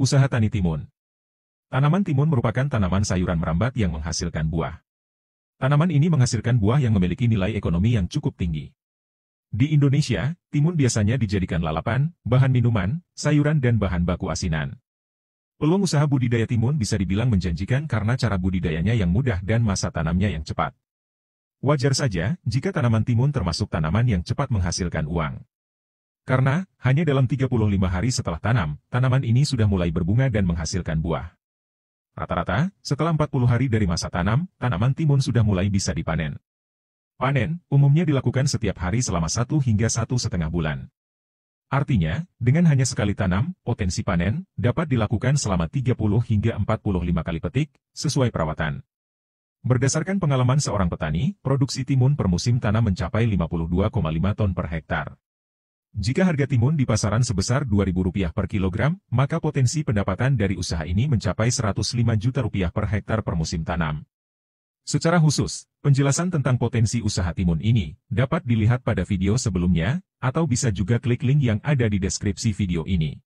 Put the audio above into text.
Usaha tani timun. Tanaman timun merupakan tanaman sayuran merambat yang menghasilkan buah. Tanaman ini menghasilkan buah yang memiliki nilai ekonomi yang cukup tinggi. Di Indonesia, timun biasanya dijadikan lalapan, bahan minuman, sayuran dan bahan baku asinan. Peluang usaha budidaya timun bisa dibilang menjanjikan karena cara budidayanya yang mudah dan masa tanamnya yang cepat. Wajar saja, jika tanaman timun termasuk tanaman yang cepat menghasilkan uang. Karena, hanya dalam 35 hari setelah tanam, tanaman ini sudah mulai berbunga dan menghasilkan buah. Rata-rata, setelah 40 hari dari masa tanam, tanaman timun sudah mulai bisa dipanen. Panen, umumnya dilakukan setiap hari selama 1 hingga satu setengah bulan. Artinya, dengan hanya sekali tanam, potensi panen dapat dilakukan selama 30 hingga 45 kali petik, sesuai perawatan. Berdasarkan pengalaman seorang petani, produksi timun per musim tanam mencapai 52,5 ton per hektar. Jika harga timun di pasaran sebesar Rp2.000 per kilogram, maka potensi pendapatan dari usaha ini mencapai Rp105 juta rupiah per hektar per musim tanam. Secara khusus, penjelasan tentang potensi usaha timun ini dapat dilihat pada video sebelumnya, atau bisa juga klik link yang ada di deskripsi video ini.